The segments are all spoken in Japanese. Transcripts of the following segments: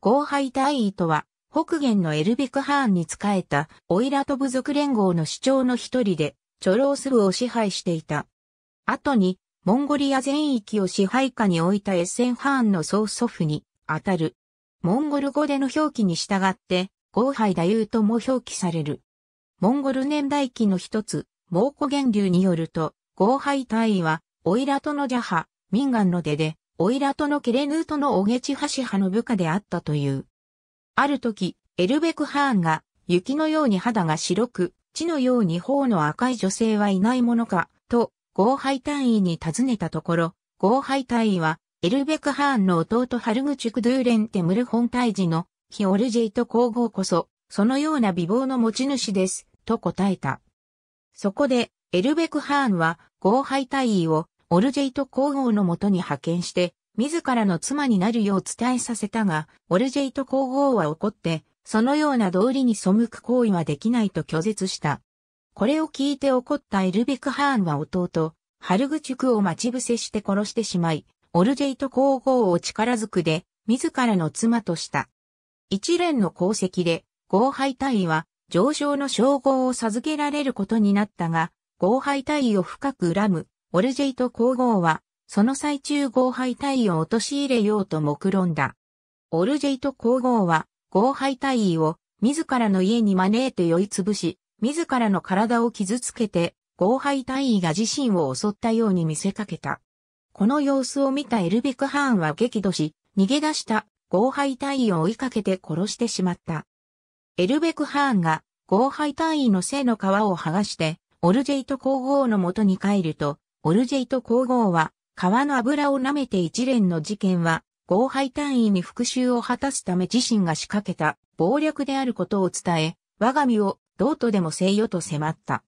後輩大尉とは、北元のエルビク・ハーンに仕えた、オイラト部族連合の主張の一人で、チョロース部を支配していた。後に、モンゴリア全域を支配下に置いたエッセン・ハーンの曽祖父に、あたる。モンゴル語での表記に従って、後輩大優とも表記される。モンゴル年代記の一つ、蒙古源流によると、後輩大尉は、オイラトのジャハ、民ンの出で、オイラトのケレヌートのオゲチハシハの部下であったという。ある時、エルベクハーンが、雪のように肌が白く、血のように頬の赤い女性はいないものか、と、合配隊員に尋ねたところ、合配隊員は、エルベクハーンの弟ハルグチュクドゥーレンテムル本退治の、ヒオルジェイト皇后こそ、そのような美貌の持ち主です、と答えた。そこで、エルベクハーンは、合配隊員を、オルジェイト皇后のもとに派遣して、自らの妻になるよう伝えさせたが、オルジェイト皇后は怒って、そのような道理に背く行為はできないと拒絶した。これを聞いて怒ったエルベクハーンは弟、ハルグチュクを待ち伏せして殺してしまい、オルジェイト皇后を力ずくで、自らの妻とした。一連の功績で、合敗大尉は、上昇の称号を授けられることになったが、合敗大尉を深く恨む、オルジェイト皇后は、その最中合隊退を陥れようと目論んだ。オルジェイト皇后は、合廃退位を自らの家に招いて酔いつぶし、自らの体を傷つけて、合廃退位が自身を襲ったように見せかけた。この様子を見たエルベクハーンは激怒し、逃げ出した合廃退位を追いかけて殺してしまった。エルベクハーンが合廃隊員の背の皮を剥がして、オルジェイト皇后のもとに帰ると、オルジェイト皇后は、川の油を舐めて一連の事件は、合廃単位に復讐を果たすため自身が仕掛けた暴力であることを伝え、我が身をどうとでもせよと迫った。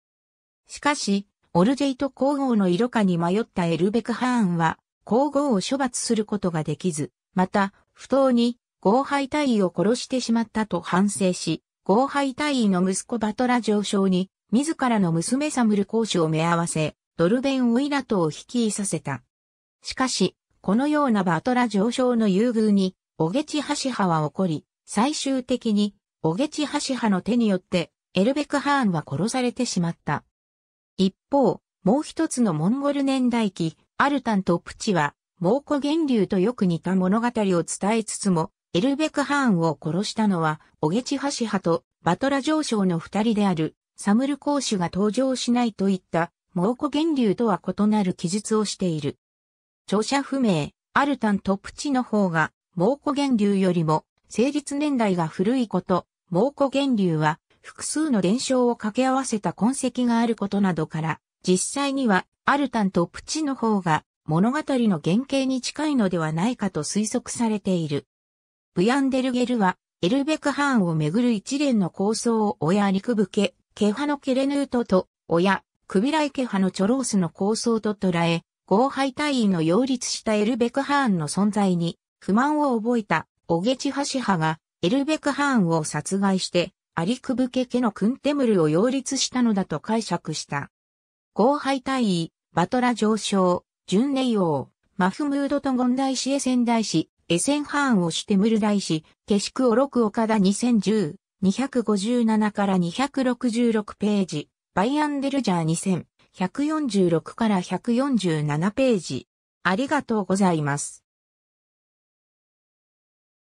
しかし、オルジェイト皇后の色化に迷ったエルベクハーンは、皇后を処罰することができず、また、不当に合廃隊員を殺してしまったと反省し、合廃隊員の息子バトラ上昇に、自らの娘サムル公主を目合わせ、ドルベン・ウィラトを率いさせた。しかし、このようなバトラ上昇の優遇に、オゲチハシハは起こり、最終的に、オゲチハシハの手によって、エルベクハーンは殺されてしまった。一方、もう一つのモンゴル年代記、アルタンとプチは、蒙古源流とよく似た物語を伝えつつも、エルベクハーンを殺したのは、オゲチハシハとバトラ上昇の二人である、サムル公主が登場しないといった猛虎源流とは異なる記述をしている。著者不明、アルタンとプチの方が、猛虎源流よりも、成立年代が古いこと、猛虎源流は、複数の伝承を掛け合わせた痕跡があることなどから、実際には、アルタンとプチの方が、物語の原型に近いのではないかと推測されている。ブヤンデルゲルは、エルベクハーンをめぐる一連の構想を親陸武家、ケハノケレヌートと、親、クビライケ派のチョロースの構想と捉え、後輩隊員の擁立したエルベクハーンの存在に不満を覚えたオゲチハシ派がエルベクハーンを殺害してアリクブケ家のクンテムルを擁立したのだと解釈した。後輩隊員、バトラ上昇、準ネイ王、マフムードとゴン大使エセン大使、エセンハーンをしてムル大使、ケシクオロクオカダ2010、257から266ページ。バイアンデルジャー2146から147ページ。ありがとうございます。